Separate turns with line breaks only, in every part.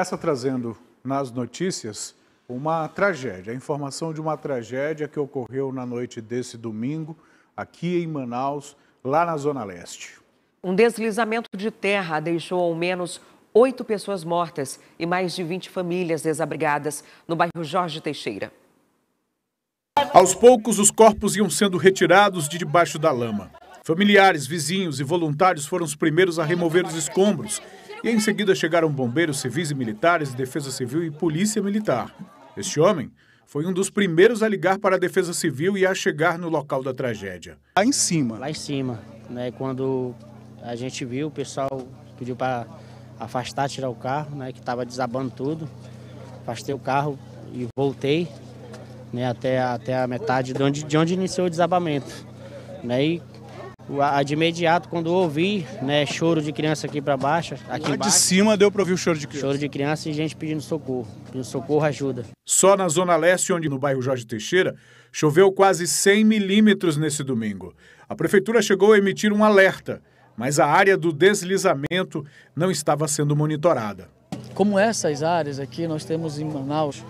Começa trazendo nas notícias uma tragédia, a informação de uma tragédia que ocorreu na noite desse domingo, aqui em Manaus, lá na
Zona Leste. Um deslizamento de terra deixou ao menos oito pessoas mortas e mais de 20 famílias desabrigadas no bairro Jorge Teixeira.
Aos poucos, os corpos iam sendo retirados de debaixo da lama. Familiares, vizinhos e voluntários foram os primeiros a remover os escombros e em seguida chegaram bombeiros civis e militares, defesa civil e polícia militar. Este homem foi um dos primeiros a ligar para a Defesa Civil e a chegar no local da tragédia. Lá em cima. Lá em cima, né?
Quando a gente viu, o pessoal pediu para afastar, tirar o carro, né? Que estava desabando tudo. Afastei o carro e voltei, né? Até, até a metade de onde, de onde iniciou o desabamento, né? E de imediato, quando ouvi né, choro de criança aqui para baixo, aqui Lá embaixo, de
cima deu para ouvir o choro de criança. Choro de criança e gente pedindo socorro, pedindo socorro, ajuda. Só na Zona Leste, onde no bairro Jorge Teixeira, choveu quase 100 milímetros nesse domingo. A prefeitura chegou a emitir um alerta, mas a área do deslizamento não estava sendo monitorada.
Como essas áreas aqui, nós temos em Manaus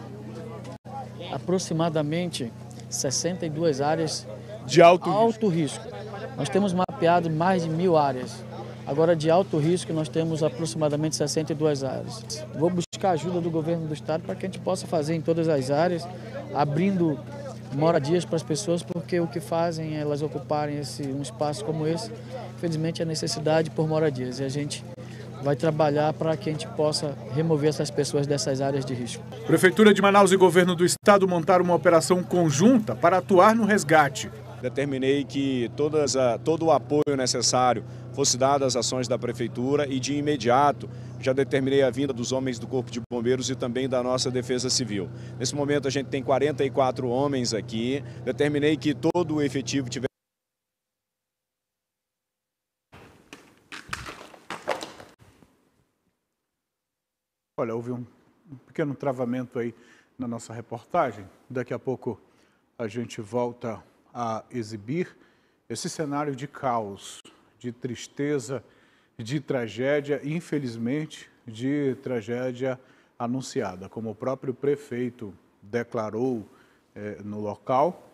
aproximadamente 62 áreas de alto, alto risco. risco. Nós temos mapeado mais de mil áreas. Agora, de alto risco, nós temos aproximadamente 62 áreas. Vou buscar ajuda do governo do estado para que a gente possa fazer em todas as áreas, abrindo moradias para as pessoas, porque o que fazem é elas ocuparem esse, um espaço como esse, infelizmente, é necessidade por moradias. E a gente vai trabalhar para que a gente possa
remover essas pessoas dessas
áreas de risco.
Prefeitura de Manaus e Governo do Estado montaram uma operação conjunta
para atuar no resgate determinei que todas a, todo o apoio necessário fosse dado às ações da Prefeitura e de imediato já determinei a vinda dos homens do Corpo de Bombeiros e também da nossa Defesa Civil. Nesse momento a gente tem 44 homens aqui, determinei que todo o efetivo tivesse
Olha, houve um pequeno travamento aí na nossa reportagem. Daqui a pouco a gente volta a exibir esse cenário de caos, de tristeza, de tragédia, infelizmente, de tragédia anunciada, como o próprio prefeito declarou eh, no local.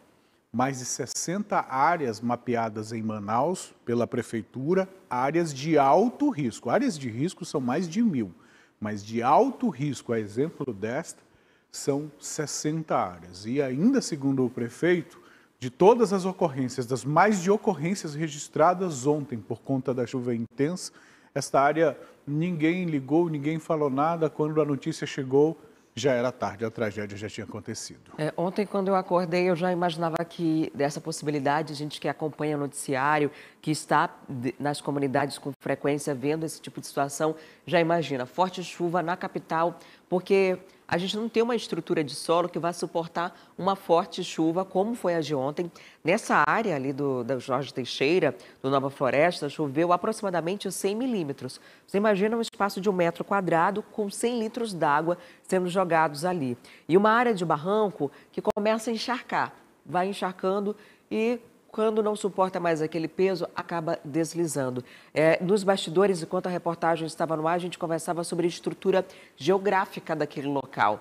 Mais de 60 áreas mapeadas em Manaus pela prefeitura, áreas de alto risco. Áreas de risco são mais de mil, mas de alto risco, a exemplo desta, são 60 áreas. E ainda, segundo o prefeito, de todas as ocorrências, das mais de ocorrências registradas ontem por conta da chuva intensa, esta área ninguém ligou, ninguém falou nada. Quando a notícia chegou, já era tarde, a tragédia já tinha acontecido.
É, ontem, quando eu acordei, eu já imaginava que dessa possibilidade, gente que acompanha o noticiário, que está nas comunidades com frequência vendo esse tipo de situação, já imagina. Forte chuva na capital, porque a gente não tem uma estrutura de solo que vá suportar uma forte chuva, como foi a de ontem. Nessa área ali do, do Jorge Teixeira, do Nova Floresta, choveu aproximadamente 100 milímetros. Você imagina um espaço de um metro quadrado com 100 litros d'água sendo jogados ali. E uma área de barranco que começa a encharcar, vai encharcando e quando não suporta mais aquele peso, acaba deslizando. É, nos bastidores, enquanto a reportagem estava no ar, a gente conversava sobre a estrutura geográfica daquele local.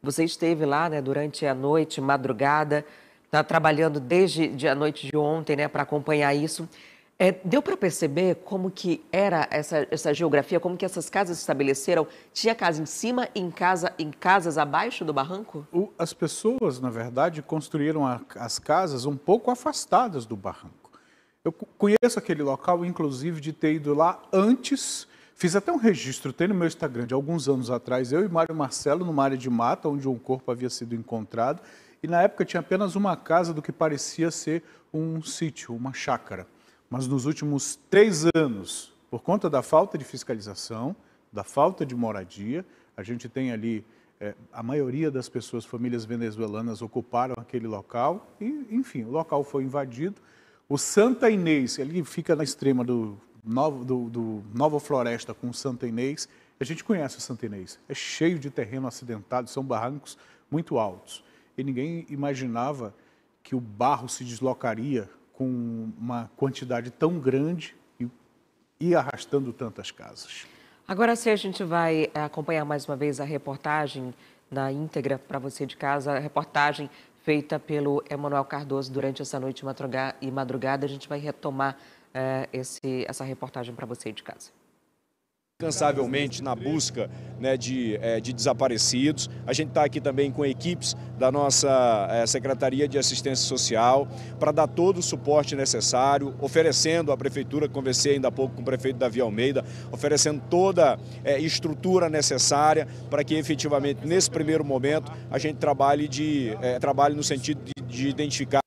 Você esteve lá né, durante a noite, madrugada, tá trabalhando desde a noite de ontem né, para acompanhar isso. É, deu para perceber como que era essa, essa geografia, como que essas casas se estabeleceram? Tinha casa em cima e em, casa, em casas abaixo do barranco? O,
as pessoas, na verdade, construíram a, as casas um pouco afastadas do barranco. Eu conheço aquele local, inclusive, de ter ido lá antes Fiz até um registro, tem no meu Instagram, de alguns anos atrás, eu e Mário Marcelo numa área de mata, onde um corpo havia sido encontrado, e na época tinha apenas uma casa do que parecia ser um sítio, uma chácara. Mas nos últimos três anos, por conta da falta de fiscalização, da falta de moradia, a gente tem ali é, a maioria das pessoas, famílias venezuelanas, ocuparam aquele local e, enfim, o local foi invadido. O Santa Inês, ele fica na extrema do, Novo, do, do Nova Floresta com o Santa Inês. A gente conhece o Santa Inês, é cheio de terreno acidentado, são barrancos muito altos. E ninguém imaginava que o barro se deslocaria com uma quantidade tão grande e, e arrastando tantas casas.
Agora sim, a gente vai eh, acompanhar mais uma vez a reportagem na íntegra para você de casa, a reportagem feita pelo Emanuel Cardoso durante essa noite e madrugada. A gente vai retomar eh, esse, essa reportagem para você de casa
incansavelmente na busca né, de, é, de, desaparecidos. A gente está aqui também com equipes da nossa é, Secretaria de Assistência Social para dar todo o suporte necessário, oferecendo à Prefeitura, conversei ainda há pouco com o prefeito Davi Almeida, oferecendo toda é, estrutura necessária para que efetivamente, nesse primeiro momento, a gente trabalhe, de, é, trabalhe no sentido de, de identificar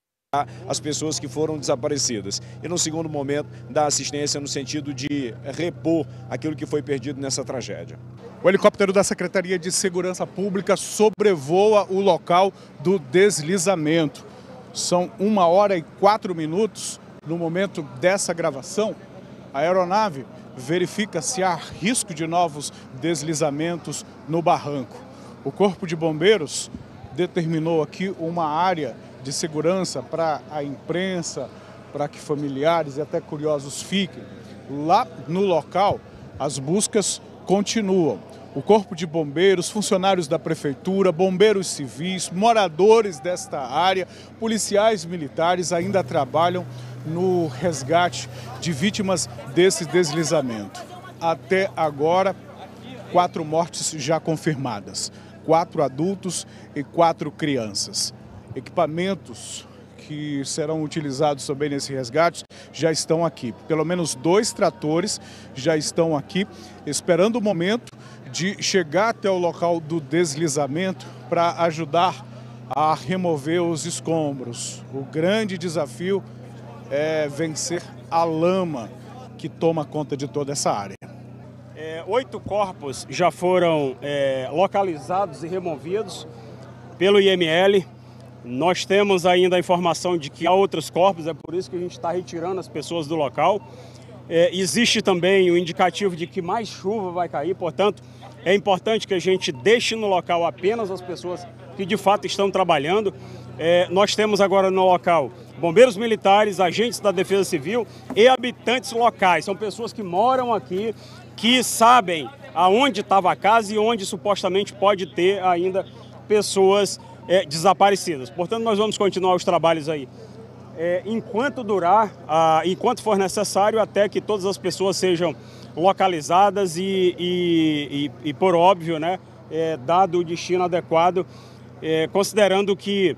as pessoas que foram desaparecidas. E no segundo momento, dar assistência no sentido de repor aquilo que foi perdido nessa tragédia. O helicóptero da Secretaria de Segurança Pública sobrevoa o local do deslizamento.
São uma hora e quatro minutos no momento dessa gravação. A aeronave verifica se há risco de novos deslizamentos no barranco. O Corpo de Bombeiros determinou aqui uma área de segurança para a imprensa, para que familiares e até curiosos fiquem. Lá no local, as buscas continuam. O Corpo de Bombeiros, funcionários da Prefeitura, bombeiros civis, moradores desta área, policiais militares ainda trabalham no resgate de vítimas desse deslizamento. Até agora, quatro mortes já confirmadas: quatro adultos e quatro crianças equipamentos que serão utilizados também nesse resgate já estão aqui. Pelo menos dois tratores já estão aqui, esperando o momento de chegar até o local do deslizamento para ajudar a remover os escombros. O grande desafio é vencer a lama que toma conta de toda essa área.
É, oito corpos já foram é, localizados e removidos pelo IML nós temos ainda a informação de que há outros corpos, é por isso que a gente está retirando as pessoas do local. É, existe também o indicativo de que mais chuva vai cair, portanto, é importante que a gente deixe no local apenas as pessoas que de fato estão trabalhando. É, nós temos agora no local bombeiros militares, agentes da Defesa Civil e habitantes locais. São pessoas que moram aqui, que sabem aonde estava a casa e onde supostamente pode ter ainda pessoas é, desaparecidas. Portanto, nós vamos continuar os trabalhos aí é, enquanto durar, enquanto for necessário, até que todas as pessoas sejam localizadas e, e, e, e por óbvio, né, é, dado o destino adequado, é, considerando que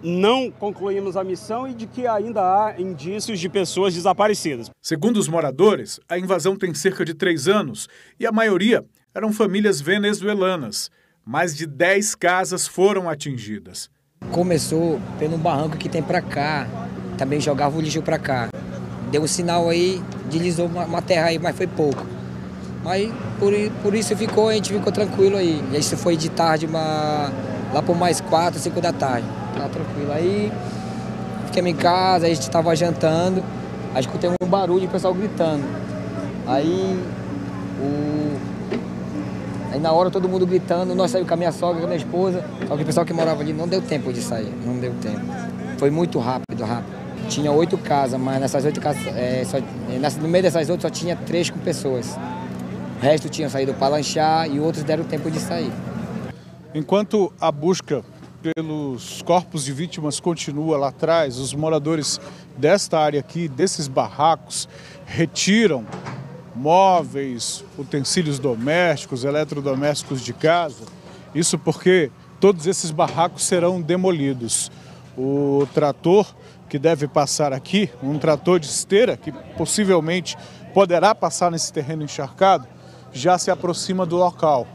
não concluímos a missão e de que ainda há indícios de pessoas desaparecidas. Segundo
os moradores, a invasão tem cerca de três anos e a maioria eram famílias venezuelanas mais de 10 casas foram atingidas. Começou
pelo barranco que tem para cá, também jogava o lixo para cá. Deu um sinal aí, deslizou uma terra aí, mas foi pouco. Mas por, por isso ficou, a gente ficou tranquilo aí. E isso foi de tarde, uma, lá por mais 4, 5 da tarde. Tá tranquilo aí. Fiquei em casa, a gente tava jantando, aí escutei um barulho de pessoal gritando. Aí o Aí na hora todo mundo gritando, nós saímos com a minha sogra, com a minha esposa. Só que o pessoal que morava ali não deu tempo de sair, não deu tempo. Foi muito rápido, rápido. Tinha oito casas, mas nessas oito casas, é, só, é, no meio dessas oito só tinha três com pessoas. O resto tinham saído para lanchar e outros deram tempo
de sair. Enquanto a busca pelos corpos de vítimas continua lá atrás, os moradores desta área aqui, desses barracos, retiram móveis, utensílios domésticos, eletrodomésticos de casa. Isso porque todos esses barracos serão demolidos. O trator que deve passar aqui, um trator de esteira que possivelmente poderá passar nesse terreno encharcado, já se aproxima do local.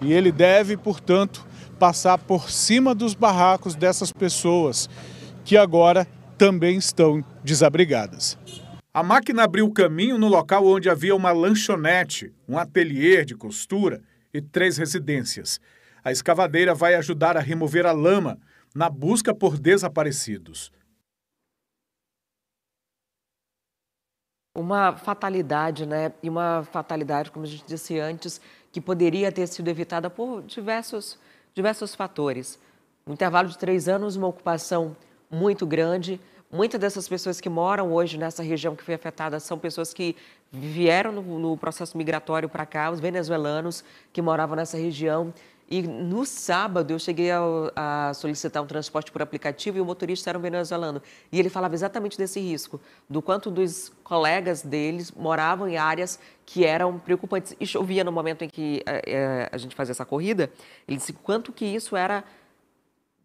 E ele deve, portanto, passar por cima dos barracos dessas pessoas que agora também estão desabrigadas. A máquina abriu caminho no local onde havia uma lanchonete, um ateliê de costura e três residências. A escavadeira vai ajudar a remover a lama na busca por desaparecidos.
Uma fatalidade, né? E uma fatalidade, como a gente disse antes, que poderia ter sido evitada por diversos, diversos fatores. Um intervalo de três anos, uma ocupação muito grande, Muitas dessas pessoas que moram hoje nessa região que foi afetada são pessoas que vieram no, no processo migratório para cá, os venezuelanos que moravam nessa região. E no sábado eu cheguei a, a, solicitar um transporte por aplicativo e o motorista era um venezuelano. E ele falava exatamente desse risco, do quanto dos colegas deles moravam em áreas que eram preocupantes. E chovia no momento em que é, a gente fazia essa corrida. Ele disse quanto que isso era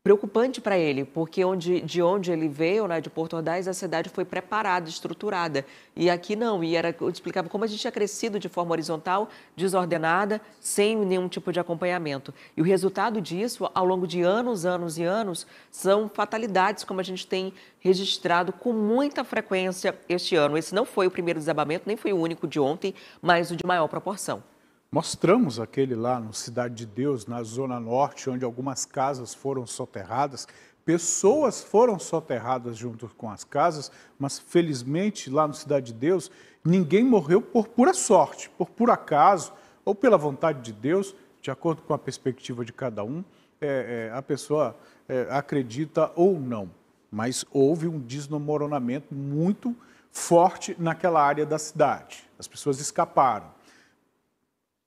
preocupante para ele, porque onde, de onde ele veio, né, de Porto Ordaz, a cidade foi preparada, estruturada. E aqui não, e era explicava como a gente tinha crescido de forma horizontal, desordenada, sem nenhum tipo de acompanhamento. E o resultado disso, ao longo de anos, anos e anos, são fatalidades, como a gente tem registrado com muita frequência este ano. Esse não foi o primeiro desabamento, nem foi o único de ontem, mas o de maior proporção.
Mostramos aquele lá no Cidade de Deus, na Zona Norte, onde algumas casas foram soterradas. Pessoas foram soterradas junto com as casas, mas felizmente lá no Cidade de Deus, ninguém morreu por pura sorte, por puro acaso ou pela vontade de Deus, de acordo com a perspectiva de cada um. É, é, a pessoa é, acredita ou não, mas houve um desmoronamento muito forte naquela área da cidade. As pessoas escaparam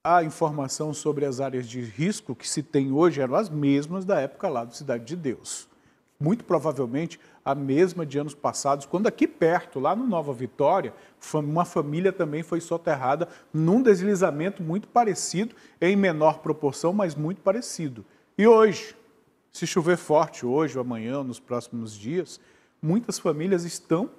a informação sobre as áreas de risco que se tem hoje eram as mesmas da época lá do Cidade de Deus. Muito provavelmente a mesma de anos passados, quando aqui perto, lá no Nova Vitória, uma família também foi soterrada num deslizamento muito parecido, em menor proporção, mas muito parecido. E hoje, se chover forte hoje ou amanhã, nos próximos dias, muitas famílias estão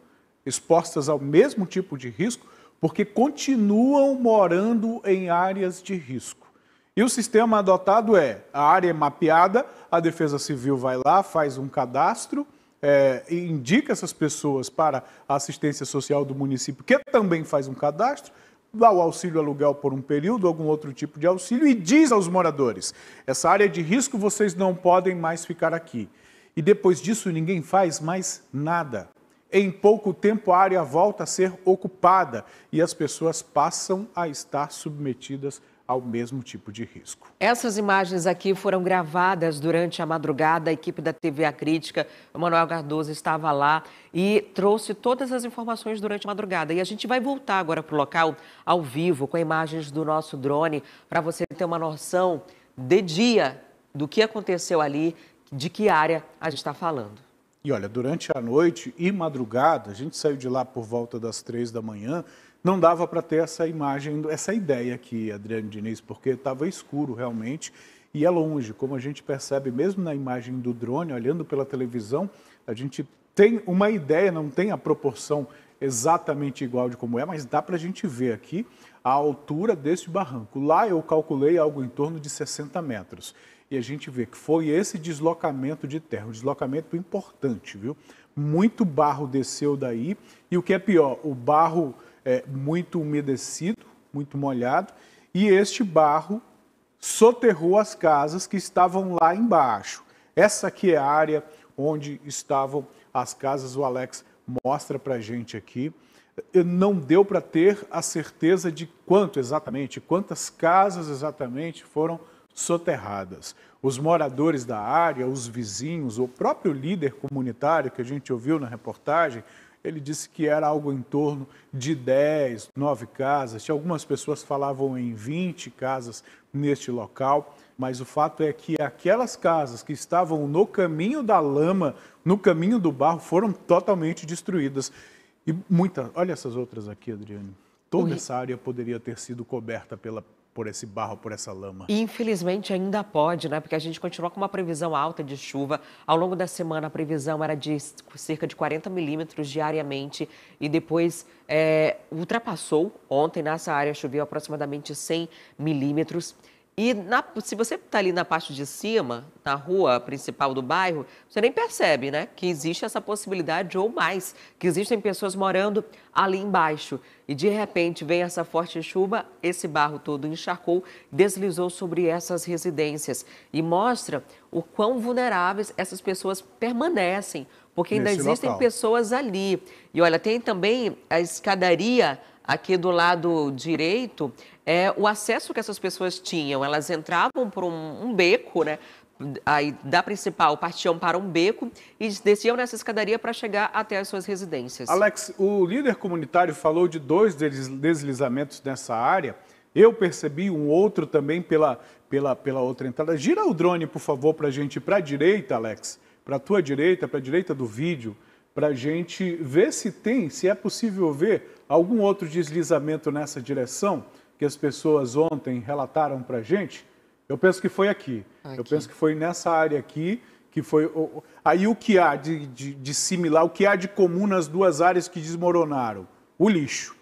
expostas ao mesmo tipo de risco, porque continuam morando em áreas de risco. E o sistema adotado é: a área é mapeada, a Defesa Civil vai lá, faz um cadastro. É, e indica essas pessoas para a assistência social do município, que também faz um cadastro, dá o auxílio aluguel por um período, algum outro tipo de auxílio, e diz aos moradores: essa área de risco vocês não podem mais ficar aqui. E depois disso, ninguém faz mais nada. Em pouco tempo, a área volta a ser ocupada e as pessoas passam a estar submetidas ao mesmo tipo de risco.
Essas imagens aqui foram gravadas durante a madrugada. A equipe da TV A Crítica, Manuel Cardoso, estava lá e trouxe todas as informações durante a madrugada. E a gente vai voltar agora para o local ao vivo com imagens do nosso drone para você ter uma noção de dia do que aconteceu ali, de que área a gente está falando. E
olha, durante a noite e madrugada, a gente saiu de lá por volta das três da manhã, não dava para ter essa imagem, essa ideia aqui, Adriano Diniz, porque estava escuro realmente e é longe. Como a gente percebe mesmo na imagem do drone, olhando pela televisão, a gente tem uma ideia, não tem a proporção exatamente igual de como é, mas dá para a gente ver aqui a altura desse barranco. Lá eu calculei algo em torno de 60 metros e a gente vê que foi esse deslocamento de terra, um deslocamento importante, viu? Muito barro desceu daí e o que é pior, o barro é muito umedecido, muito molhado e este barro soterrou as casas que estavam lá embaixo. Essa aqui é a área onde estavam as casas, o Alex mostra para a gente aqui. Não deu para ter a certeza de quanto exatamente, quantas casas exatamente foram soterradas. Os moradores da área, os vizinhos, o próprio líder comunitário que a gente ouviu na reportagem, ele disse que era algo em torno de 10, 9 casas. Algumas pessoas falavam em 20 casas neste local, mas o fato é que aquelas casas que estavam no caminho da lama, no caminho do barro, foram totalmente destruídas. E muitas. Olha essas outras aqui, Adriane. Toda essa área poderia ter sido coberta pela por esse barro, por essa lama.
Infelizmente ainda pode, né? Porque a gente continua com uma previsão alta de chuva. Ao longo da semana a previsão era de cerca de 40 milímetros diariamente e depois é, ultrapassou. Ontem nessa área choveu aproximadamente 100 milímetros. E na, se você está ali na parte de cima, na rua principal do bairro, você nem percebe, né? Que existe essa possibilidade ou mais, que existem pessoas morando ali embaixo. E de repente vem essa forte chuva, esse barro todo encharcou, deslizou sobre essas residências e mostra o quão vulneráveis essas pessoas permanecem, porque ainda Nesse existem local. pessoas ali. E olha, tem também a escadaria aqui do lado direito, é o acesso que essas pessoas tinham. Elas entravam por um, um beco, né? Aí, da principal, partiam para um beco e desciam nessa escadaria para chegar até as suas residências. Alex,
o líder comunitário falou de dois deslizamentos nessa área. Eu percebi um outro também pela, pela, pela outra entrada. Gira o drone, por favor, para a gente ir para a direita, Alex. Para a tua direita, para a direita do vídeo, para a gente ver se tem, se é possível ver Algum outro deslizamento nessa direção que as pessoas ontem relataram para a gente? Eu penso que foi aqui. aqui. Eu penso que foi nessa área aqui que foi. Aí o que há de, de, de similar, o que há de comum nas duas áreas que desmoronaram? O lixo.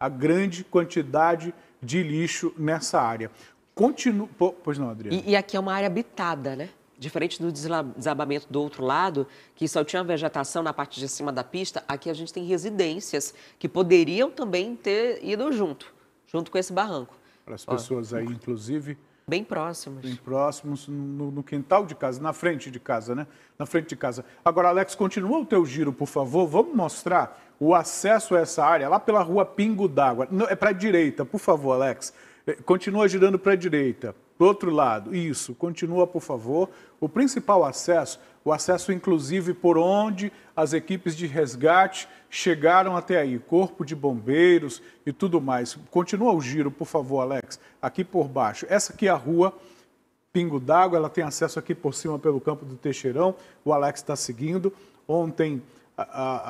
A grande quantidade de lixo nessa área.
Continua. Pois não, Adriana. E, e, aqui é uma área habitada, né? Diferente do desabamento do outro lado, que só tinha vegetação na parte de cima da pista, aqui a gente tem residências que poderiam também ter ido junto, junto com esse barranco. Para as pessoas Ó, aí,
inclusive.
Bem próximas. Bem
próximos, no, no, quintal de casa, na frente de casa, né? Na frente de casa. Agora, Alex, continua o teu giro, por favor. Vamos mostrar o acesso a essa área lá pela rua Pingo d'Água. É para a direita, por favor, Alex. É, continua girando para a direita. Do outro lado, isso, continua, por favor. O principal acesso, o acesso inclusive por onde as equipes de resgate chegaram até aí, corpo de bombeiros e tudo mais. Continua o giro, por favor, Alex, aqui por baixo. Essa aqui é a rua Pingo d'Água, ela tem acesso aqui por cima pelo campo do Teixeirão, o Alex está seguindo. Ontem, a,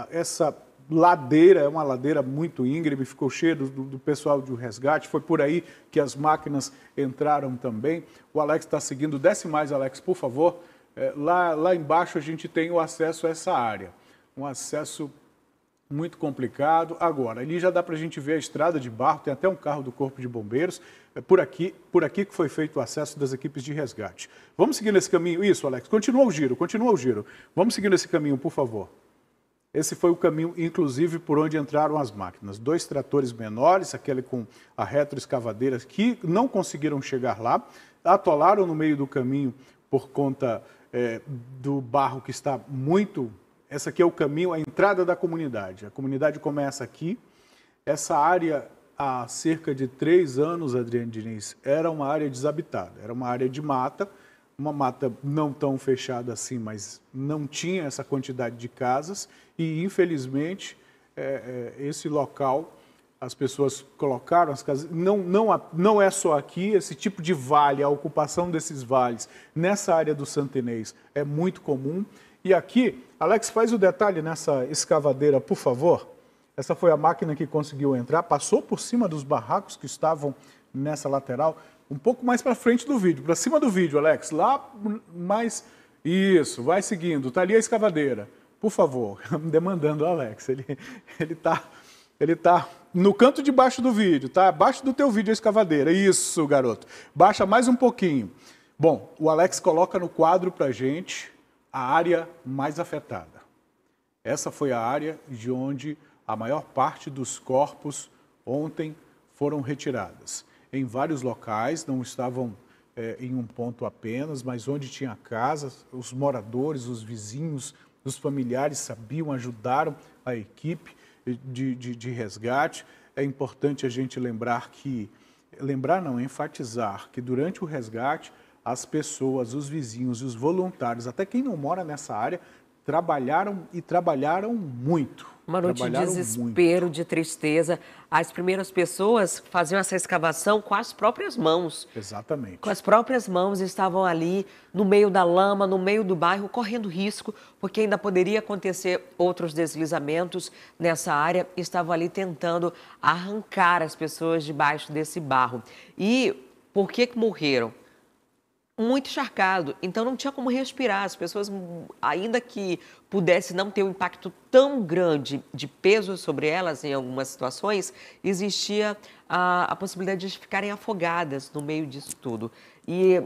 a, essa ladeira, é uma ladeira muito íngreme, ficou cheio do, do, pessoal de resgate, foi por aí que as máquinas entraram também. O Alex está seguindo, desce mais, Alex, por favor. É, lá, lá embaixo a gente tem o acesso a essa área, um acesso muito complicado. Agora, ali já dá para a gente ver a estrada de barro, tem até um carro do Corpo de Bombeiros. É por aqui, por aqui que foi feito o acesso das equipes de resgate. Vamos seguir nesse caminho, isso, Alex. Continua o giro, continua o giro. Vamos seguir nesse caminho, por favor. Esse foi o caminho, inclusive, por onde entraram as máquinas. Dois tratores menores, aquele com a retroescavadeira, que não conseguiram chegar lá, atolaram no meio do caminho por conta é, do barro que está muito. Essa aqui é o caminho, a entrada da comunidade. A comunidade começa aqui. Essa área, há cerca de três anos, Adriano Diniz, era uma área desabitada, era uma área de mata uma mata não tão fechada assim, mas não tinha essa quantidade de casas e, infelizmente, é, é, esse local as pessoas colocaram as casas. Não, não, não é só aqui, esse tipo de vale, a ocupação desses vales nessa área do Santinês é muito comum. E aqui, Alex, faz o detalhe nessa escavadeira, por favor. Essa foi a máquina que conseguiu entrar, passou por cima dos barracos que estavam nessa lateral um pouco mais para frente do vídeo, para cima do vídeo, Alex, lá mais. Isso, vai seguindo. Está ali a escavadeira. Por favor, demandando o Alex. Ele está ele tá, ele tá no canto de baixo do vídeo, tá? Abaixo do teu vídeo a escavadeira. Isso, garoto. Baixa mais um pouquinho. Bom, o Alex coloca no quadro para gente a área mais afetada. Essa foi a área de onde a maior parte dos corpos ontem foram retiradas em vários locais, não estavam é, em um ponto apenas, mas onde tinha casas, os moradores, os vizinhos, os familiares sabiam, ajudaram a equipe de, de, de resgate. É importante a gente lembrar que, lembrar não, enfatizar que durante o resgate as pessoas, os vizinhos, os voluntários, até quem não mora nessa área, trabalharam e trabalharam muito. Uma noite de desespero,
muito. de tristeza. As primeiras pessoas faziam essa escavação com as próprias mãos. Exatamente. Com as próprias mãos estavam ali no meio da lama, no meio do bairro, correndo risco, porque ainda poderia acontecer outros deslizamentos nessa área. Estavam ali tentando arrancar as pessoas debaixo desse barro. E por que, que morreram? muito encharcado, então não tinha como respirar. As pessoas, ainda que pudesse não ter um impacto tão grande de peso sobre elas em algumas situações, existia a, a possibilidade de ficarem afogadas no meio disso tudo. E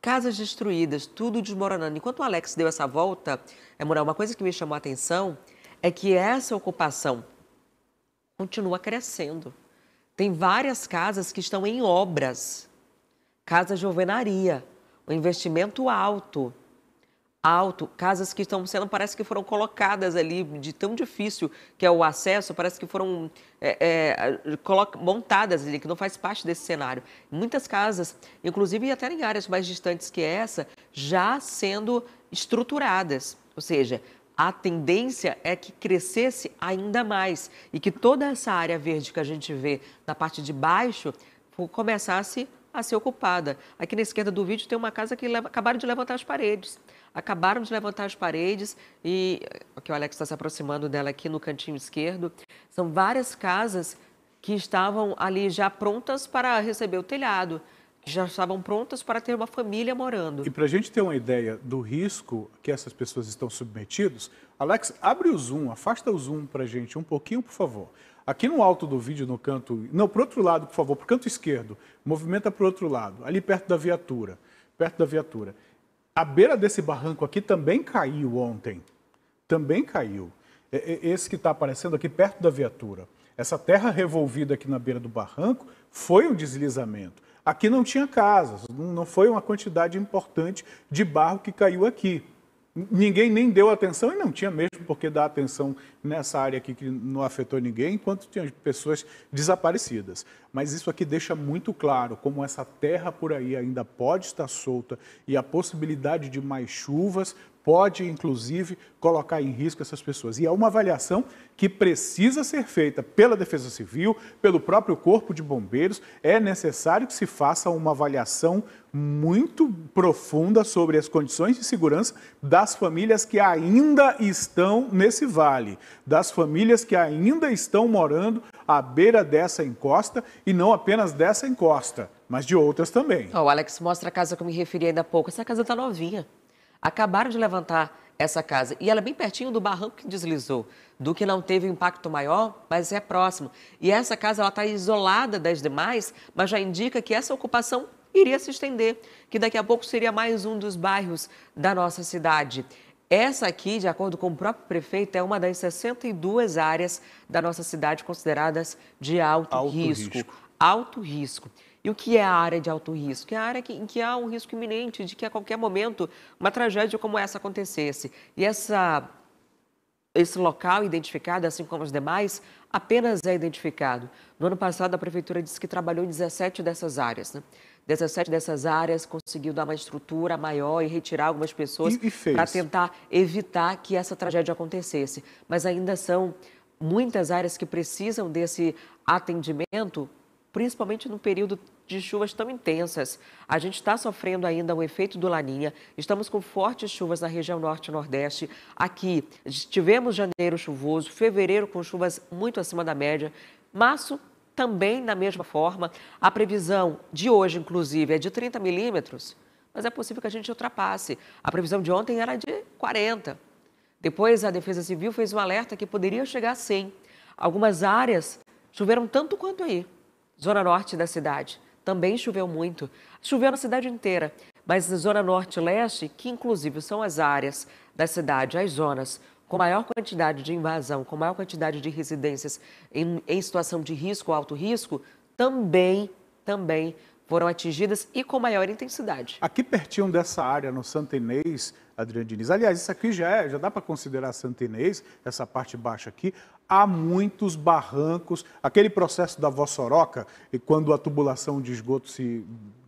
casas destruídas, tudo desmoronando. Enquanto o Alex deu essa volta, é moral, uma coisa que me chamou a atenção é que essa ocupação continua crescendo. Tem várias casas que estão em obras, casas de alvenaria um investimento alto. Alto, casas que estão sendo, parece que foram colocadas ali, de tão difícil que é o acesso, parece que foram é, é, montadas ali, que não faz parte desse cenário. Muitas casas, inclusive até em áreas mais distantes que essa, já sendo estruturadas. Ou seja, a tendência é que crescesse ainda mais e que toda essa área verde que a gente vê na parte de baixo começasse a a ser ocupada. Aqui na esquerda do vídeo tem uma casa que leva, acabaram de levantar as paredes. Acabaram de levantar as paredes e eh, aqui o Alex está se aproximando dela aqui no cantinho esquerdo. São várias casas que estavam ali já prontas para receber o telhado, que já estavam prontas para ter uma família morando.
E para a gente ter uma ideia do risco que essas pessoas estão submetidas, Alex, abre o zoom, afasta o zoom para a gente um pouquinho, por favor. Aqui no alto do vídeo, no canto. Não, para o outro lado, por favor, para o canto esquerdo. Movimenta para o outro lado, ali perto da viatura. Perto da viatura. A beira desse barranco aqui também caiu ontem. Também caiu. Esse que está aparecendo aqui perto da viatura. Essa terra revolvida aqui na beira do barranco foi um deslizamento. Aqui não tinha casas, não foi uma quantidade importante de barro que caiu aqui ninguém nem deu atenção e não tinha mesmo porque dar atenção nessa área aqui que não afetou ninguém, enquanto tinha pessoas desaparecidas. Mas isso aqui deixa muito claro como essa terra por aí ainda pode estar solta e a possibilidade de mais chuvas pode, inclusive, colocar em risco essas pessoas. E é uma avaliação que precisa ser feita pela Defesa Civil, pelo próprio Corpo de Bombeiros. É necessário que se faça uma avaliação muito profunda sobre as condições de segurança das famílias que ainda estão nesse vale, das famílias que ainda estão morando à beira dessa encosta e não apenas dessa encosta, mas de outras também.
Oh, o Alex mostra a casa que eu me referi ainda há pouco. Essa casa está novinha acabaram de levantar essa casa. E ela é bem pertinho do barranco que deslizou. Do que não teve impacto maior, mas é próximo. E essa casa está isolada das demais, mas já indica que essa ocupação iria se estender, que daqui a pouco seria mais um dos bairros da nossa cidade. Essa aqui, de acordo com o próprio prefeito, é uma das 62 áreas da nossa cidade consideradas de alto, alto risco. risco. Alto risco. E o que é a área de alto risco? É a área que, em que há um risco iminente de que a qualquer momento uma tragédia como essa acontecesse. E essa, esse local identificado, assim como os demais, apenas é identificado. No ano passado, a Prefeitura disse que trabalhou em 17 dessas áreas. Né? 17 dessas áreas conseguiu dar uma estrutura maior e retirar algumas pessoas para tentar evitar que essa tragédia acontecesse. Mas ainda são muitas áreas que precisam desse atendimento principalmente num período de chuvas tão intensas. A gente está sofrendo ainda o efeito do Laninha, estamos com fortes chuvas na região norte e nordeste. Aqui tivemos janeiro chuvoso, fevereiro com chuvas muito acima da média, março também da mesma forma. A previsão de hoje, inclusive, é de 30 milímetros, mas é possível que a gente ultrapasse. A previsão de ontem era de 40. Depois, a Defesa Civil fez um alerta que poderia chegar a 100. Algumas áreas choveram tanto quanto aí zona norte da cidade. Também choveu muito. Choveu na cidade inteira, mas na zona norte e leste, que inclusive são as áreas da cidade, as zonas com maior quantidade de invasão, com maior quantidade de residências em, em situação de risco, alto risco, também, também foram atingidas e com maior intensidade. Aqui pertinho
dessa área, no Santa Inês, Adriano Diniz, aliás, isso aqui já, é, já dá para considerar Santa Inês, essa parte baixa aqui, há muitos barrancos. Aquele processo da vossoroca, e quando a tubulação de esgoto se,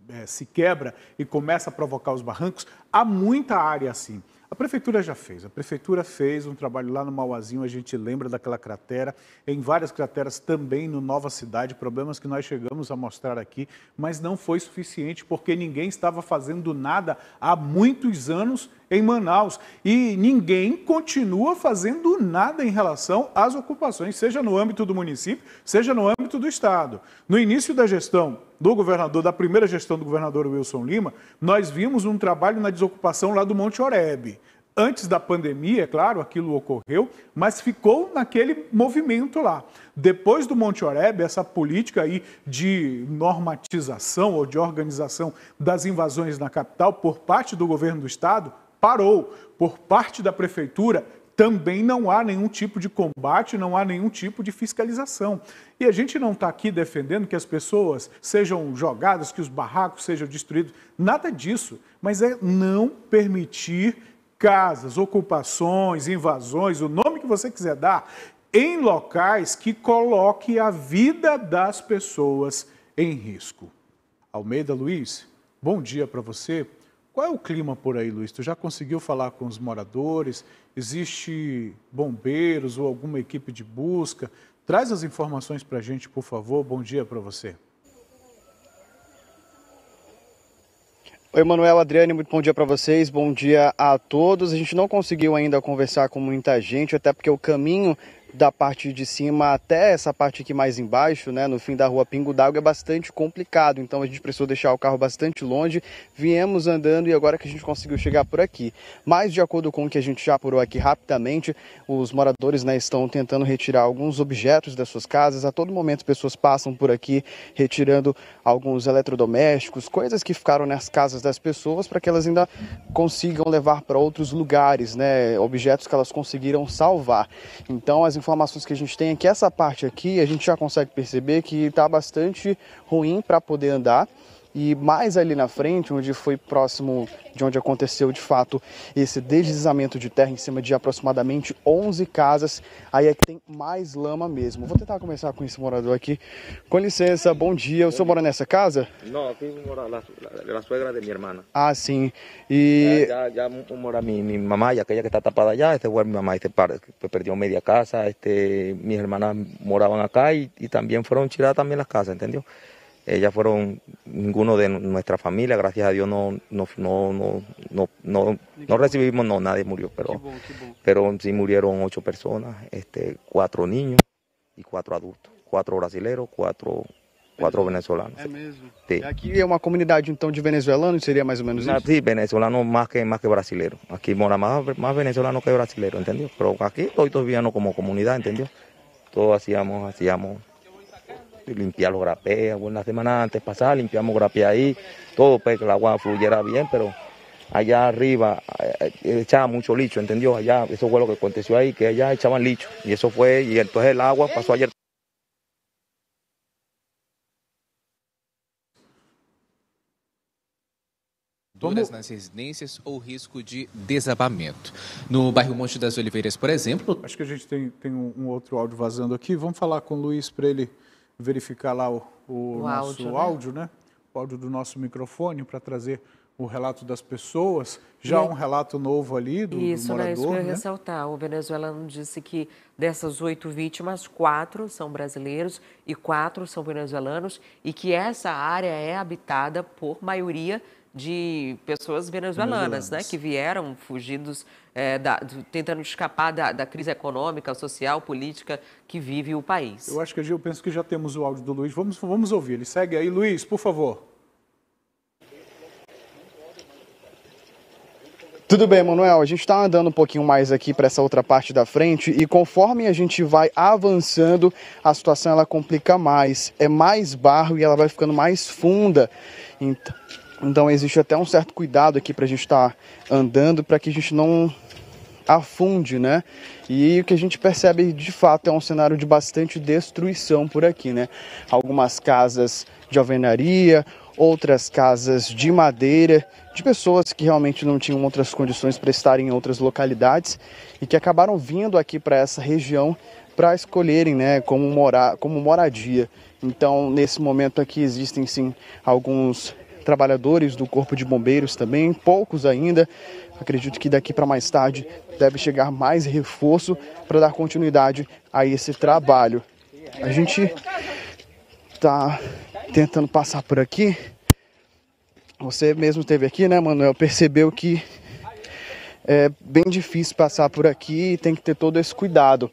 é, se quebra e começa a provocar os barrancos, há muita área assim. A prefeitura já fez. A prefeitura fez um trabalho lá no Mauazinho, a gente lembra daquela cratera, em várias crateras também no Nova Cidade, problemas que nós chegamos a mostrar aqui, mas não foi suficiente porque ninguém estava fazendo nada há muitos anos em Manaus. E ninguém continua fazendo nada em relação às ocupações, seja no âmbito do município, seja no âmbito do Estado. No início da gestão do governador, da primeira gestão do governador Wilson Lima, nós vimos um trabalho na desocupação lá do Monte Oreb. Antes da pandemia, é claro, aquilo ocorreu, mas ficou naquele movimento lá. Depois do Monte Oreb, essa política aí de normatização ou de organização das invasões na capital por parte do governo do estado parou. Por parte da prefeitura, também não há nenhum tipo de combate, não há nenhum tipo de fiscalização. E a gente não está aqui defendendo que as pessoas sejam jogadas, que os barracos sejam destruídos, nada disso, mas é não permitir casas, ocupações, invasões, o nome que você quiser dar, em locais que coloque a vida das pessoas em risco. Almeida Luiz, bom dia para você. Qual é o clima por aí, Luiz? Tu já conseguiu falar com os moradores? Existe bombeiros ou alguma equipe de busca? Traz as informações para a gente, por favor. Bom dia para você.
Oi, Manuel, Adriane, muito bom dia para vocês, bom dia a todos. A gente não conseguiu ainda conversar com muita gente, até porque o caminho da parte de cima até essa parte aqui mais embaixo, né, no fim da rua Pingo d'Água, é bastante complicado. Então a gente precisou deixar o carro bastante longe. Viemos andando e agora que a gente conseguiu chegar por aqui. Mas de acordo com o que a gente já apurou aqui rapidamente, os moradores né, estão tentando retirar alguns objetos das suas casas. A todo momento pessoas passam por aqui retirando alguns eletrodomésticos, coisas que ficaram nas casas das pessoas para que elas ainda consigam levar para outros lugares, né, objetos que elas conseguiram salvar. Então as informações que a gente tem é que essa parte aqui a gente já consegue perceber que está bastante ruim para poder andar. E mais ali na frente, onde foi próximo de onde aconteceu de fato esse deslizamento de terra em cima de aproximadamente 11 casas, aí é que tem mais lama mesmo. Vou tentar começar com esse morador aqui. Com licença, bom dia. O senhor mora nessa casa?
Não, aqui mora a na sogra de minha irmã.
Ah, sim.
E. Já, mora minha, mamãe, aquela que está tapada já, este lugar, minha mamãe que perdeu meia casa, este, minhas irmãs moravam acá e, e também foram tiradas também as casas, entendeu? Ellas fueron ninguno de nuestra familia, gracias a Dios no, no, no, no, recibimos, no, nadie murió, pero, pero sí murieron ocho personas, este, cuatro niños y cuatro adultos, cuatro brasileños, cuatro venezolanos. venezolanos aquí Y aquí es una comunidad,
de venezolanos, sería más o menos eso. Sí,
venezolanos que más que brasileños. aquí mora más más venezolano que brasileños, entendió Pero aquí todos no como comunidad, entendió Todos hacíamos hacíamos limpiar los grapeas. Una semana antes pasada limpiamos grapeas ahí, todo para que el agua fluyera bien, pero allá arriba eh, eh, echaba mucho licho, ¿entendió? Allá, eso fue lo que aconteció ahí, que allá echaban licho. Y eso fue, y entonces el agua pasó ayer.
duras nas residências ou risco de desabamento. No bairro Monte das Oliveiras, por exemplo.
Acho que a gente tem, tem um outro áudio vazando aqui. Vamos falar com o Luiz para ele verificar lá o, o, o nosso áudio, né? áudio, né? O áudio do nosso microfone para trazer o relato das pessoas, já né? um relato novo ali do, isso, do morador. Né, isso, eu né?
ressaltar. O venezuelano disse que dessas oito vítimas, quatro são brasileiros e quatro são venezuelanos e que essa área é habitada por maioria de pessoas venezuelanas, né? venezuelanas. né, que vieram fugidos é, da, tentando escapar da, da, crise econômica, social, política que vive o país. Eu acho
que eu penso que já temos o áudio do Luiz. Vamos, vamos ouvir. Ele segue aí, Luiz, por favor.
Tudo bem, Manuel. A gente está andando um pouquinho mais aqui para essa outra parte da frente e conforme a gente vai avançando, a situação ela complica mais. É mais barro e ela vai ficando mais funda. Então. Então existe até um certo cuidado aqui para a gente estar tá andando para que a gente não afunde, né? E o que a gente percebe de fato é um cenário de bastante destruição por aqui, né? Algumas casas de alvenaria, outras casas de madeira, de pessoas que realmente não tinham outras condições para estarem em outras localidades e que acabaram vindo aqui para essa região para escolherem, né, como morar, como moradia. Então, nesse momento aqui existem sim alguns trabalhadores do Corpo de Bombeiros também, poucos ainda. Acredito que daqui para mais tarde deve chegar mais reforço para dar continuidade a esse trabalho. A gente está tentando passar por aqui. Você mesmo esteve aqui, né, Manuel? Percebeu que é bem difícil passar por aqui e tem que ter todo esse cuidado.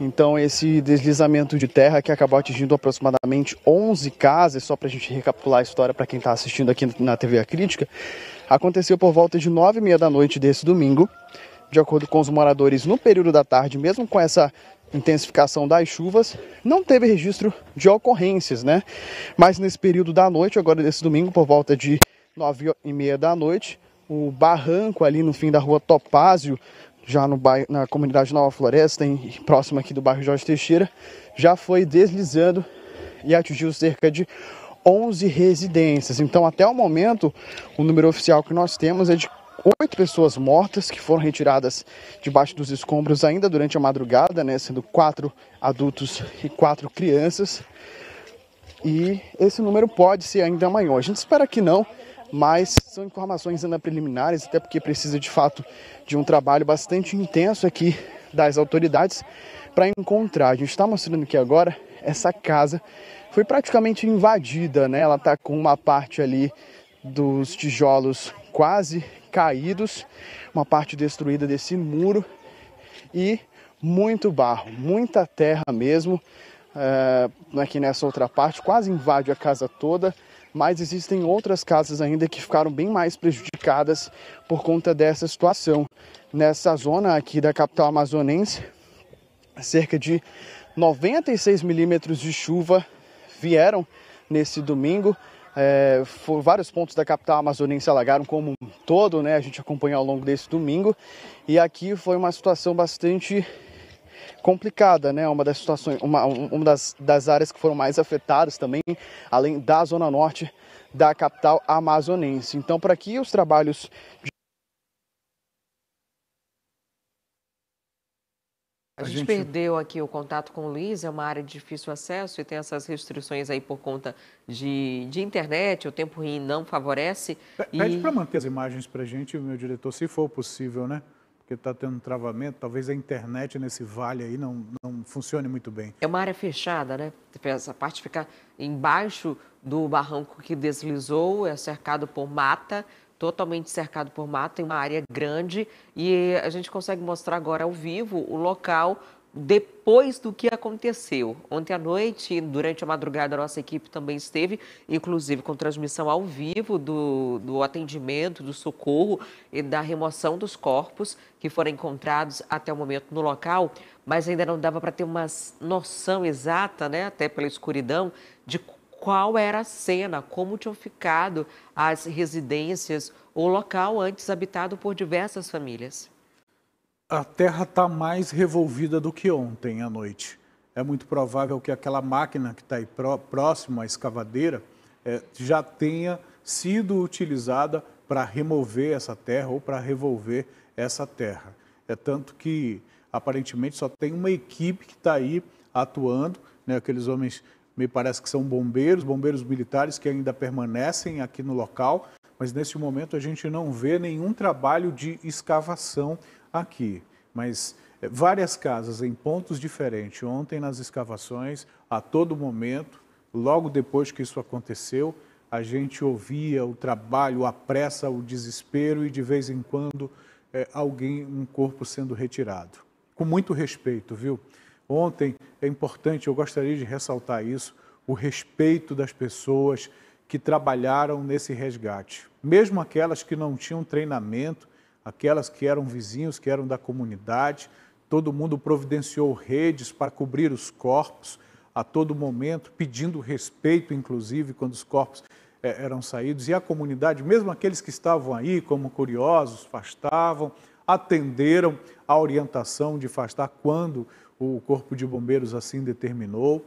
Então, esse deslizamento de terra que acabou atingindo aproximadamente 11 casas, só para a gente recapitular a história para quem está assistindo aqui na TV A Crítica, aconteceu por volta de 9 e meia da noite desse domingo. De acordo com os moradores, no período da tarde, mesmo com essa intensificação das chuvas, não teve registro de ocorrências, né? Mas nesse período da noite, agora desse domingo, por volta de 9 e meia da noite, o barranco ali no fim da rua Topázio já no bairro, na comunidade Nova Floresta, em, próxima aqui do bairro Jorge Teixeira, já foi deslizando e atingiu cerca de 11 residências. Então, até o momento, o número oficial que nós temos é de oito pessoas mortas que foram retiradas debaixo dos escombros ainda durante a madrugada, né, sendo quatro adultos e quatro crianças. E esse número pode ser ainda maior. A gente espera que não, mas são informações ainda preliminares, até porque precisa de fato de um trabalho bastante intenso aqui das autoridades para encontrar. A gente está mostrando aqui agora essa casa foi praticamente invadida, né? Ela está com uma parte ali dos tijolos quase caídos, uma parte destruída desse muro e muito barro, muita terra mesmo. Uh, é, aqui é nessa outra parte, quase invade a casa toda mas existem outras casas ainda que ficaram bem mais prejudicadas por conta dessa situação. Nessa zona aqui da capital amazonense, cerca de 96 milímetros de chuva vieram nesse domingo. É, vários pontos da capital amazonense alagaram como um todo, né? A gente acompanhou ao longo desse domingo. E aqui foi uma situação bastante complicada, né? Uma das situações, uma, uma das, das áreas que foram mais afetadas também, além da zona norte da capital amazonense. Então, por aqui os trabalhos de
A gente, a gente, perdeu aqui o contato com o Luiz, é uma área de difícil acesso e tem essas restrições aí por conta de, de internet, o tempo ruim não favorece. Pede e... para
manter as imagens para a gente, meu diretor, se for possível, né? porque está tendo um travamento, talvez a internet nesse
vale aí não, não funcione muito bem. É uma área fechada, né? Essa parte fica embaixo do barranco que deslizou, é cercado por mata, totalmente cercado por mata, tem uma área grande e a gente consegue mostrar agora ao vivo o local depois do que aconteceu. Ontem à noite, durante a madrugada, a nossa equipe também esteve, inclusive com transmissão ao vivo do, do atendimento, do socorro e da remoção dos corpos que foram encontrados até o momento no local, mas ainda não dava para ter uma noção exata, né, até pela escuridão, de qual era a cena, como tinham ficado as residências ou local antes habitado por diversas famílias
a Terra está mais revolvida do que ontem à noite. É muito provável que aquela máquina que está aí pró, próximo à escavadeira é, já tenha sido utilizada para remover essa terra ou para revolver essa terra. É tanto que aparentemente só tem uma equipe que está aí atuando, né? aqueles homens me parece que são bombeiros, bombeiros militares que ainda permanecem aqui no local, mas neste momento a gente não vê nenhum trabalho de escavação aqui, mas eh, várias casas em pontos diferentes. Ontem, nas escavações, a todo momento, logo depois que isso aconteceu, a gente ouvia o trabalho, a pressa, o desespero e, de vez em quando, é, alguém, um corpo sendo retirado. Com muito respeito, viu? Ontem, é importante, eu gostaria de ressaltar isso, o respeito das pessoas que trabalharam nesse resgate, mesmo aquelas que não tinham treinamento aquelas que eram vizinhos, que eram da comunidade. Todo mundo providenciou redes para cobrir os corpos a todo momento, pedindo respeito, inclusive, quando os corpos é, eram saídos. E a comunidade, mesmo aqueles que estavam aí como curiosos, fastavam, atenderam à orientação de fastar quando o Corpo de Bombeiros assim determinou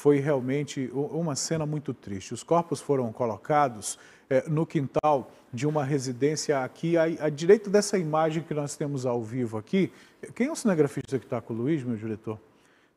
foi realmente uma cena muito triste. Os corpos foram colocados é, no quintal de uma residência aqui, à, à direita dessa imagem que nós temos ao vivo aqui. Quem é o cinegrafista que está com o Luiz, meu diretor?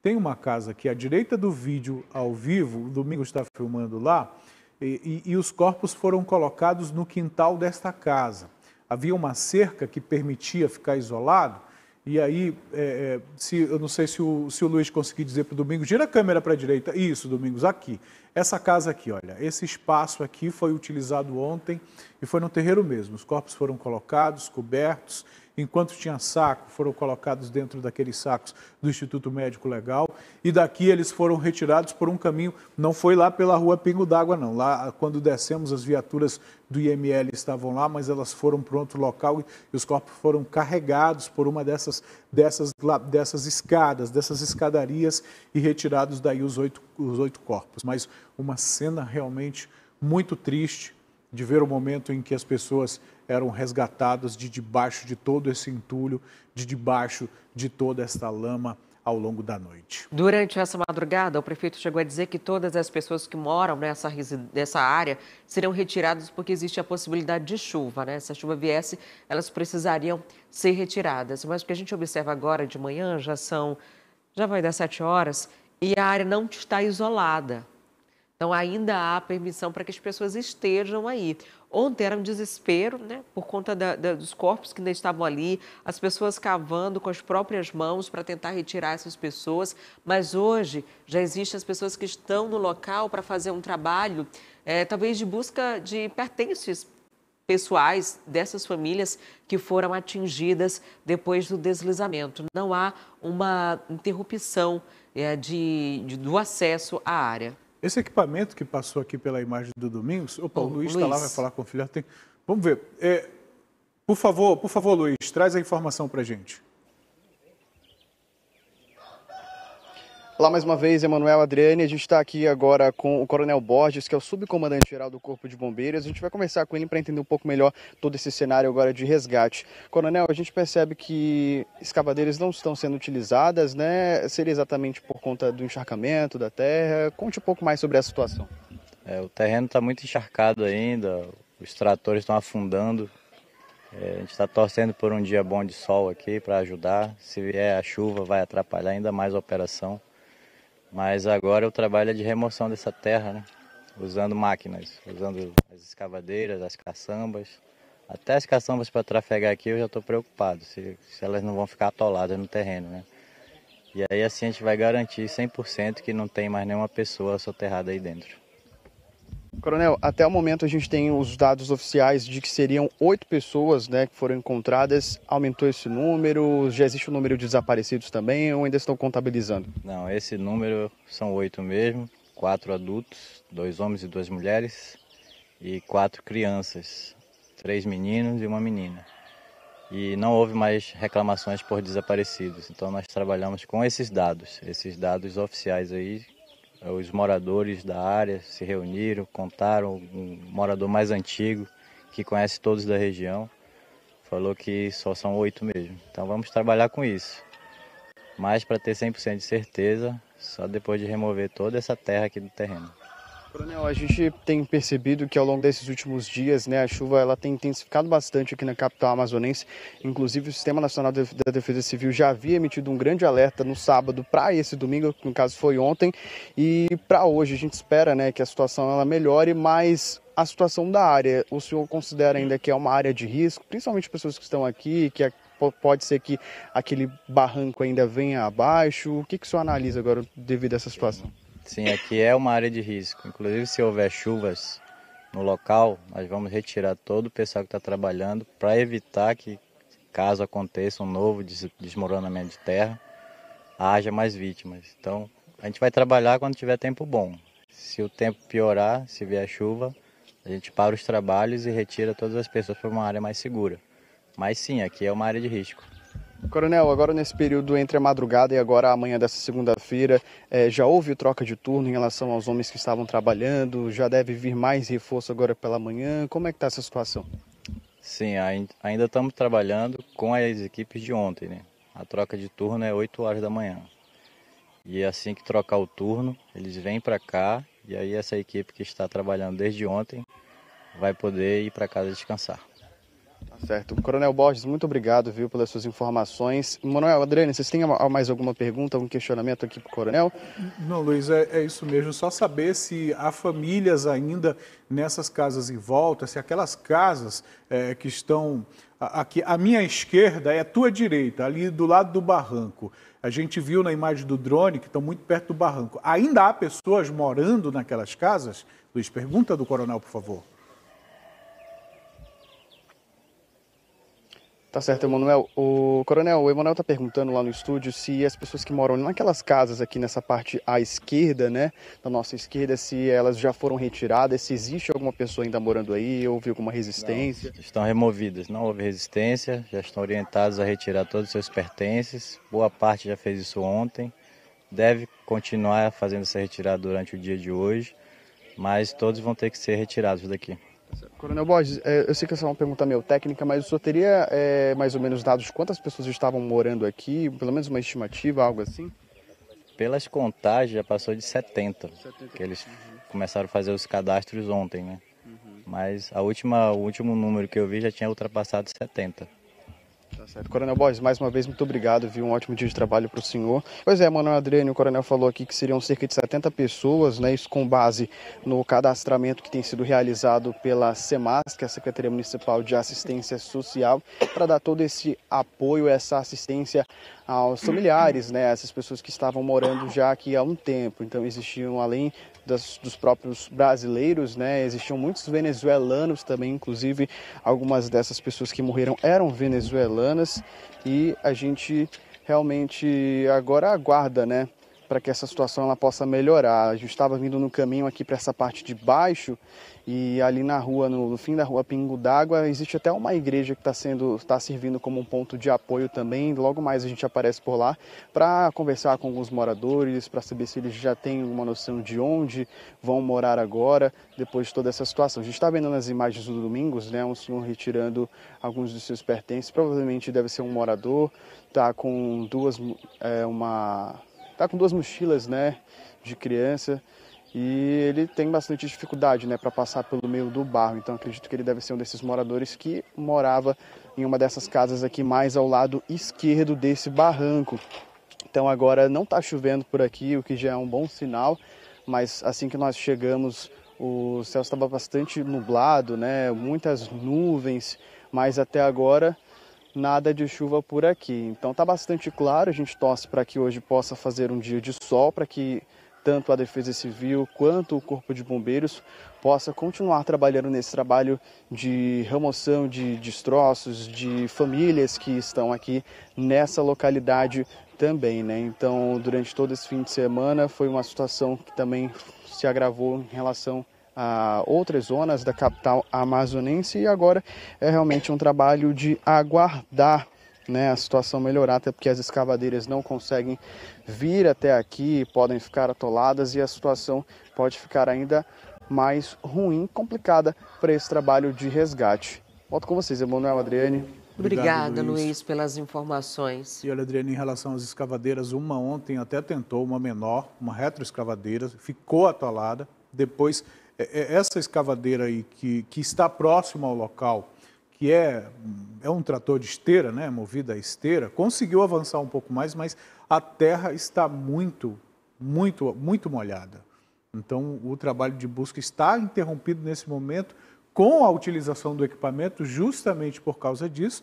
Tem uma casa aqui à direita do vídeo ao vivo, o Domingo está filmando lá, e, e, e os corpos foram colocados no quintal desta casa. Havia uma cerca que permitia ficar isolado, e aí, é, é, se, eu não sei se o, se o Luiz conseguir dizer para o Domingos, gira a câmera para a direita. Isso, Domingos, aqui. Essa casa aqui, olha, esse espaço aqui foi utilizado ontem e foi no terreiro mesmo. Os corpos foram colocados, cobertos enquanto tinha saco, foram colocados dentro daqueles sacos do Instituto Médico Legal e daqui eles foram retirados por um caminho, não foi lá pela rua Pingo d'Água não, lá quando descemos as viaturas do IML estavam lá, mas elas foram para outro local e os corpos foram carregados por uma dessas, dessas, dessas escadas, dessas escadarias e retirados daí os oito, os oito corpos. Mas uma cena realmente muito triste de ver o momento em que as pessoas eram resgatadas de debaixo de todo esse entulho, de debaixo de toda essa lama ao longo da noite.
Durante essa madrugada, o prefeito chegou a dizer que todas as pessoas que moram nessa, nessa área serão retiradas porque existe a possibilidade de chuva, né? Se a chuva viesse, elas precisariam ser retiradas. Mas o que a gente observa agora de manhã já são. já vai dar sete horas e a área não está isolada. Então, ainda há permissão para que as pessoas estejam aí. Ontem era um desespero, né, por conta da, da, dos corpos que ainda estavam ali, as pessoas cavando com as próprias mãos para tentar retirar essas pessoas. Mas hoje já existem as pessoas que estão no local para fazer um trabalho, é, talvez de busca de pertences pessoais dessas famílias que foram atingidas depois do deslizamento. Não há uma interrupção é, de, de, do acesso à área.
Esse equipamento que passou aqui pela imagem do Domingos, opa, o, o Luiz está lá, vai falar com o filhote. Vamos ver. É, por favor, por favor, Luiz,
traz a informação para gente. Olá mais uma vez, Emanuel Adriane. A gente está aqui agora com o Coronel Borges, que é o subcomandante geral do Corpo de Bombeiros. A gente vai conversar com ele para entender um pouco melhor todo esse cenário agora de resgate. Coronel, a gente percebe que escavadeiras não estão sendo utilizadas, né? Seria exatamente por conta do encharcamento da terra. Conte um pouco mais sobre a situação.
É, o terreno está muito encharcado ainda, os tratores estão afundando. É, a gente está torcendo por um dia bom de sol aqui para ajudar. Se vier a chuva, vai atrapalhar ainda mais a operação. Mas agora o trabalho é de remoção dessa terra, né? usando máquinas, usando as escavadeiras, as caçambas. Até as caçambas para trafegar aqui eu já estou preocupado, se, se, elas não vão ficar atoladas no terreno, né? E aí assim a gente vai garantir 100% que não tem mais nenhuma pessoa soterrada aí dentro.
Coronel, até o momento a gente tem os dados oficiais de que seriam oito pessoas né, que foram encontradas. Aumentou esse número? Já existe o um número de desaparecidos também ou ainda estão contabilizando?
Não, esse número são oito mesmo. Quatro adultos, dois homens e duas mulheres e quatro crianças, três meninos e uma menina. E não houve mais reclamações por desaparecidos. Então nós trabalhamos com esses dados, esses dados oficiais aí é, os moradores da área se reuniram, contaram um morador mais antigo que conhece todos da região. Falou que só são oito mesmo. Então vamos trabalhar com isso. Mas para ter 100% de certeza, só depois de remover toda essa terra aqui do terreno.
Coronel, a gente tem percebido que ao longo desses últimos dias, né, a chuva ela tem intensificado bastante aqui na capital amazonense. Inclusive, o Sistema Nacional da Defesa Civil já havia emitido um grande alerta no sábado para esse domingo, que no caso foi ontem, e para hoje a gente espera, né, que a situação ela melhore, mas a situação da área, o senhor considera ainda que é uma área de risco, principalmente pessoas que estão aqui, que é, pode ser que aquele barranco ainda venha abaixo? O que, que o senhor analisa agora devido a essa situação?
Sim, aqui é uma área de risco. Inclusive, se houver chuvas no local, nós vamos retirar todo o pessoal que está trabalhando para evitar que, caso aconteça um novo desmoronamento de terra, haja mais vítimas. Então, a gente vai trabalhar quando tiver tempo bom. Se o tempo piorar, se vier chuva, a gente para os trabalhos e retira todas as pessoas para uma área mais segura. Mas sim, aqui é uma área de risco.
Coronel, agora nesse período entre a madrugada e agora a manhã dessa segunda-feira, é, já houve troca de turno em relação aos homens que estavam trabalhando? Já deve vir mais reforço agora pela manhã? Como é que está essa situação?
Sim, ainda estamos trabalhando com as equipes de ontem, né? A troca de turno é 8 horas da manhã. E assim que trocar o turno, eles vêm para cá e aí essa equipe que está trabalhando desde ontem vai poder ir para casa descansar. Tá
certo. Coronel Borges, muito obrigado, viu, pelas suas informações. Manuel, Adriane, vocês têm mais alguma pergunta, algum questionamento aqui para o coronel?
Não, Luiz, é, é, isso mesmo. Só saber se há famílias ainda nessas casas em volta, se aquelas casas é, que estão aqui, a minha esquerda é a tua direita, ali do lado do barranco. A gente viu na imagem do drone que estão muito perto do barranco. Ainda há pessoas morando naquelas casas?
Luiz, pergunta do coronel, por favor. Tá certo, Emanuel. O Coronel, o Emanuel tá perguntando lá no estúdio se as pessoas que moram naquelas casas aqui nessa parte à esquerda, né, da nossa esquerda, se elas já foram retiradas, se existe alguma pessoa ainda morando aí, houve alguma resistência? Não,
estão removidas, não houve resistência, já estão orientados a retirar todos os seus pertences. Boa parte já fez isso ontem. Deve continuar fazendo essa retirada durante o dia de hoje, mas todos vão ter que ser retirados daqui.
Coronel Borges, é, eu sei que essa é uma pergunta meio técnica, mas o senhor teria é, mais ou menos dados de quantas pessoas estavam morando aqui, pelo menos uma estimativa, algo assim?
Pelas contagens já passou de 70, 70. que eles uhum. começaram a fazer os cadastros ontem, né? Uhum. Mas a última, o último número que eu vi já tinha ultrapassado 70.
Tá certo. Coronel Borges, mais uma vez, muito obrigado, viu? Um ótimo dia de trabalho para o senhor. Pois é, Manuel Adriano, o coronel falou aqui que seriam cerca de 70 pessoas, né? Isso com base no cadastramento que tem sido realizado pela SEMAS, que é a Secretaria Municipal de Assistência Social, para dar todo esse apoio, essa assistência aos familiares, né? Essas pessoas que estavam morando já aqui há um tempo. Então, existiam, além das, dos próprios brasileiros, né? Existiam muitos venezuelanos também, inclusive algumas dessas pessoas que morreram eram venezuelanas e a gente realmente agora aguarda, né? para que essa situação ela possa melhorar. gente estava vindo no caminho aqui para essa parte de baixo e ali na rua, no, no fim da rua Pingo d'Água, existe até uma igreja que está sendo, está servindo como um ponto de apoio também. Logo mais a gente aparece por lá para conversar com alguns moradores, para saber se eles já têm uma noção de onde vão morar agora, depois de toda essa situação. A gente está vendo nas imagens do Domingos, né, um senhor retirando alguns dos seus pertences, provavelmente deve ser um morador, tá com duas, é, uma tá com duas mochilas, né, de criança e ele tem bastante dificuldade, né, para passar pelo meio do barro. Então acredito que ele deve ser um desses moradores que morava em uma dessas casas aqui mais ao lado esquerdo desse barranco. Então agora não está chovendo por aqui, o que já é um bom sinal, mas assim que nós chegamos, o céu estava bastante nublado, né? Muitas nuvens, mas até agora nada de chuva por aqui. Então está bastante claro, a gente torce para que hoje possa fazer um dia de sol, para que tanto a Defesa Civil quanto o Corpo de Bombeiros possa continuar trabalhando nesse trabalho de remoção de destroços, de famílias que estão aqui nessa localidade também, né? Então, durante todo esse fim de semana foi uma situação que também se agravou em relação a outras zonas da capital amazonense e agora é realmente um trabalho de aguardar né, a situação melhorar, até porque as escavadeiras não conseguem vir até aqui, podem ficar atoladas e a situação pode ficar ainda mais ruim, complicada para esse trabalho de resgate. Volto com vocês, Emanuel Adriane.
Obrigada, Luiz. Luiz, pelas
informações. E olha, Adriane, em relação às escavadeiras, uma ontem até tentou, uma menor, uma retroescavadeira, ficou atolada, depois é, é, essa escavadeira aí que, que está próxima ao local, que é, é um trator de esteira, né, movido a esteira, conseguiu avançar um pouco mais, mas a terra está muito, muito, muito molhada. Então, o trabalho de busca está interrompido nesse momento com a utilização do equipamento, justamente por causa disso.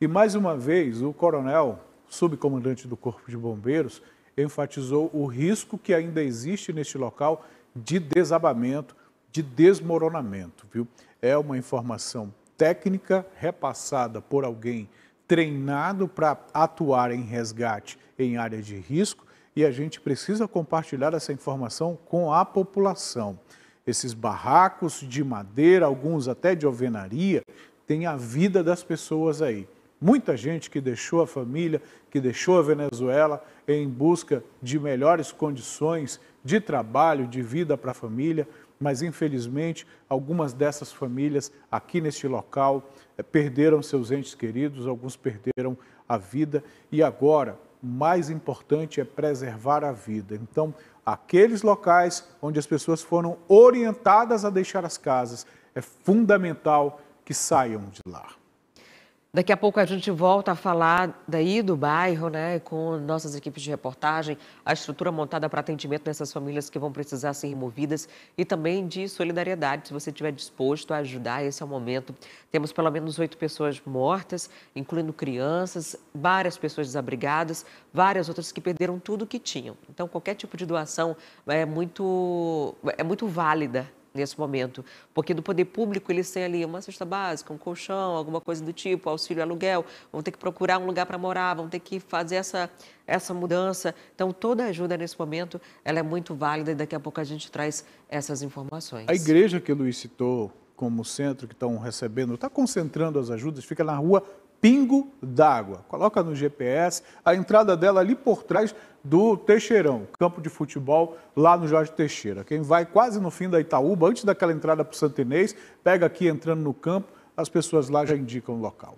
E, mais uma vez, o coronel, subcomandante do Corpo de Bombeiros, enfatizou o risco que ainda existe neste local de desabamento de desmoronamento, viu? É uma informação técnica repassada por alguém treinado para atuar em resgate em áreas de risco e a gente precisa compartilhar essa informação com a população. Esses barracos de madeira, alguns até de alvenaria, têm a vida das pessoas aí. Muita gente que deixou a família, que deixou a Venezuela em busca de melhores condições de trabalho, de vida para a família, mas infelizmente algumas dessas famílias aqui neste local eh, perderam seus entes queridos, alguns perderam a vida e agora o mais importante é preservar a vida. Então, aqueles locais onde as pessoas foram orientadas a deixar as casas, é fundamental que saiam de lá.
Daqui a pouco a gente volta a falar daí do bairro, né, com nossas equipes de reportagem, a estrutura montada para atendimento dessas famílias que vão precisar ser removidas e também de solidariedade, se você estiver disposto a ajudar, esse é o momento. Temos pelo menos oito pessoas mortas, incluindo crianças, várias pessoas desabrigadas, várias outras que perderam tudo o que tinham. Então, qualquer tipo de doação é muito, é muito válida nesse momento, porque do poder público eles têm ali uma cesta básica, um colchão, alguma coisa do tipo, auxílio aluguel, vão ter que procurar um lugar para morar, vão ter que fazer essa, essa mudança. Então, toda ajuda nesse momento ela é muito válida e daqui a pouco a gente traz essas informações. A igreja
que o Luiz citou como centro que estão recebendo, está concentrando as ajudas, fica na rua Pingo d'Água. Coloca no GPS a entrada dela ali por trás do Teixeirão, campo de futebol lá no Jorge Teixeira. Quem vai quase no fim da Itaúba, antes daquela entrada para o Santo Inês, pega aqui entrando no campo, as pessoas lá já indicam o local.